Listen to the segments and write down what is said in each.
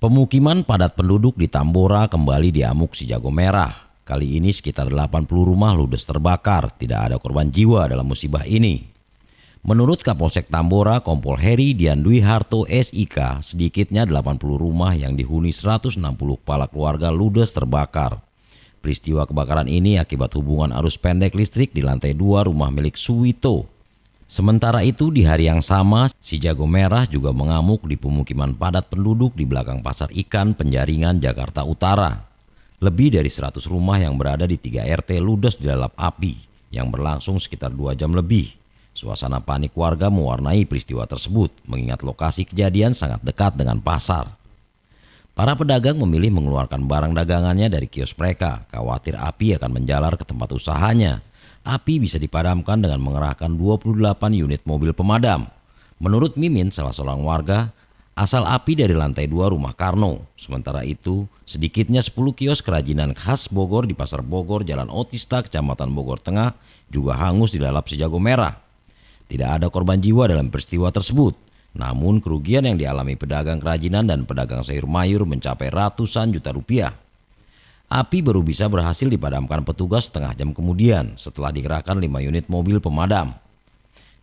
Pemukiman padat penduduk di Tambora kembali diamuk si jago merah. Kali ini sekitar 80 rumah ludes terbakar, tidak ada korban jiwa dalam musibah ini. Menurut Kapolsek Tambora, Kompol Heri Dwi Harto SIK, sedikitnya 80 rumah yang dihuni 160 kepala keluarga ludes terbakar. Peristiwa kebakaran ini akibat hubungan arus pendek listrik di lantai dua rumah milik Suwito, Sementara itu di hari yang sama, si jago merah juga mengamuk di pemukiman padat penduduk di belakang pasar ikan penjaringan Jakarta Utara. Lebih dari 100 rumah yang berada di 3 RT ludes di dalam api yang berlangsung sekitar 2 jam lebih. Suasana panik warga mewarnai peristiwa tersebut mengingat lokasi kejadian sangat dekat dengan pasar. Para pedagang memilih mengeluarkan barang dagangannya dari kios mereka, khawatir api akan menjalar ke tempat usahanya api bisa dipadamkan dengan mengerahkan 28 unit mobil pemadam. Menurut Mimin, salah seorang warga, asal api dari lantai dua rumah Karno. Sementara itu, sedikitnya 10 kios kerajinan khas Bogor di Pasar Bogor, Jalan Otista, Kecamatan Bogor Tengah, juga hangus di dilalap sejago merah. Tidak ada korban jiwa dalam peristiwa tersebut. Namun kerugian yang dialami pedagang kerajinan dan pedagang sayur mayur mencapai ratusan juta rupiah. Api baru bisa berhasil dipadamkan petugas setengah jam kemudian setelah dikerahkan lima unit mobil pemadam.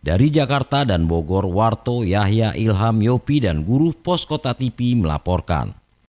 Dari Jakarta dan Bogor, Warto, Yahya, Ilham, Yopi, dan Guru Pos Kota TV melaporkan.